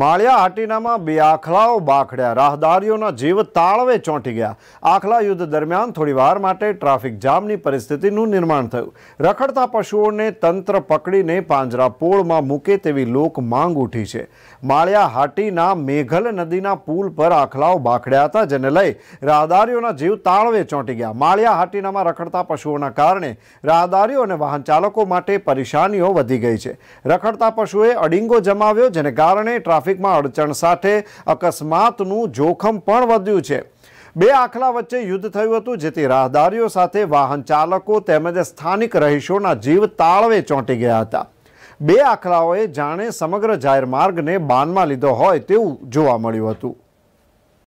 માળિયા હાટીનામાં બે આખલાઓ બાખડ્યા રાહદારીઓના જીવ તાળવે ચોંટી ગયા આખલા યુદ્ધ દરમિયાન થોડી વાર માટે ટ્રાફિક જામની પરિસ્થિતિનું નિર્માણ થયું રખડતા પશુઓને તંત્ર પકડીને પાંજરા પોળમાં મૂકે તેવી લોક માંગ ઉઠી છે માળિયા હાટીના મેઘલ નદીના પુલ પર આખલાઓ બાખડ્યા હતા જેને લઈ રાહદારીઓના જીવ તાળવે ચોંટી ગયા માળિયા હાટીનામાં રખડતા પશુઓના કારણે રાહદારીઓ અને વાહન ચાલકો માટે પરેશાનીઓ વધી ગઈ છે રખડતા પશુએ અડીંગો જમાવ્યો જેને કારણે ટ્રાફિકમાં અડચણ સાથે અકસ્માતનું જોખમ પણ વધ્યું છે બે આખલા વચ્ચે યુદ્ધ થયું હતું જેથી રાહદારીઓ સાથે વાહન ચાલકો તેમજ સ્થાનિક રહીશોના જીવ તાળવે ચોંટી ગયા હતા બે આખલાઓએ જાણે સમગ્ર જાહેર માર્ગને બાનમાં લીધો હોય તેવું જોવા મળ્યું હતું